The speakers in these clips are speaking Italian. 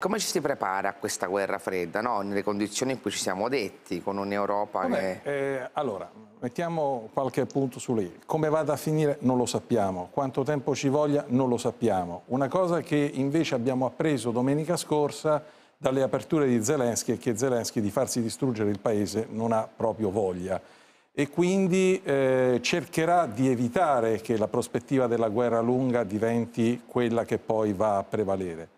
Come ci si prepara a questa guerra fredda, no? nelle condizioni in cui ci siamo detti, con un'Europa che... Eh, allora, mettiamo qualche punto su lei. Come vada a finire non lo sappiamo, quanto tempo ci voglia non lo sappiamo. Una cosa che invece abbiamo appreso domenica scorsa dalle aperture di Zelensky è che Zelensky di farsi distruggere il paese non ha proprio voglia e quindi eh, cercherà di evitare che la prospettiva della guerra lunga diventi quella che poi va a prevalere.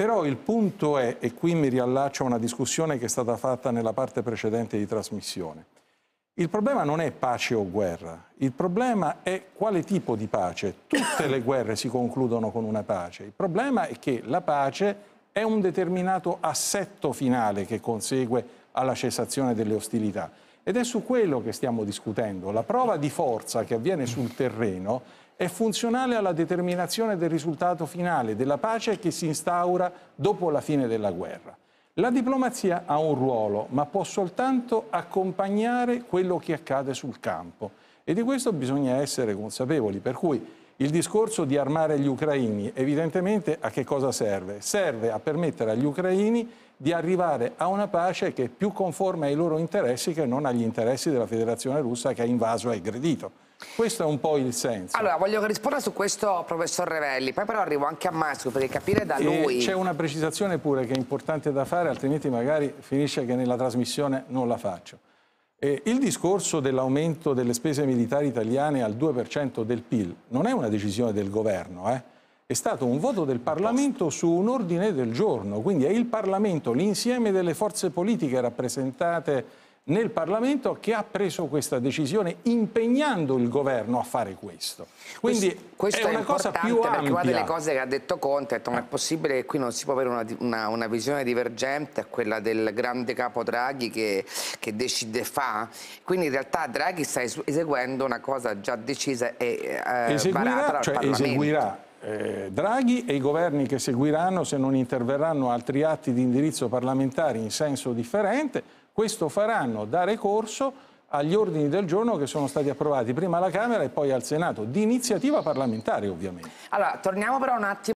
Però il punto è, e qui mi riallaccio a una discussione che è stata fatta nella parte precedente di trasmissione, il problema non è pace o guerra, il problema è quale tipo di pace. Tutte le guerre si concludono con una pace. Il problema è che la pace è un determinato assetto finale che consegue alla cessazione delle ostilità. Ed è su quello che stiamo discutendo. La prova di forza che avviene sul terreno è funzionale alla determinazione del risultato finale, della pace che si instaura dopo la fine della guerra. La diplomazia ha un ruolo, ma può soltanto accompagnare quello che accade sul campo. E di questo bisogna essere consapevoli. Per cui il discorso di armare gli ucraini evidentemente a che cosa serve? Serve a permettere agli ucraini di arrivare a una pace che è più conforme ai loro interessi che non agli interessi della Federazione russa che ha invaso e aggredito. Questo è un po' il senso. Allora, voglio rispondere su questo, professor Revelli, poi però arrivo anche a Masco perché capire da e lui... C'è una precisazione pure che è importante da fare, altrimenti magari finisce che nella trasmissione non la faccio. Eh, il discorso dell'aumento delle spese militari italiane al 2% del PIL non è una decisione del governo, eh? è stato un voto del Parlamento su un ordine del giorno, quindi è il Parlamento, l'insieme delle forze politiche rappresentate nel Parlamento che ha preso questa decisione impegnando il governo a fare questo. Quindi questo, questo è una è cosa più ampia. Perché una delle cose che ha detto Conte è che non è possibile che qui non si può avere una, una, una visione divergente a quella del grande capo Draghi che, che decide fa. Quindi in realtà Draghi sta eseguendo una cosa già decisa e eh, eseguirà, cioè Eseguirà eh, Draghi e i governi che seguiranno se non interverranno altri atti di indirizzo parlamentare in senso differente questo faranno dare corso agli ordini del giorno che sono stati approvati prima alla Camera e poi al Senato, di iniziativa parlamentare ovviamente. Allora, torniamo però un attimo.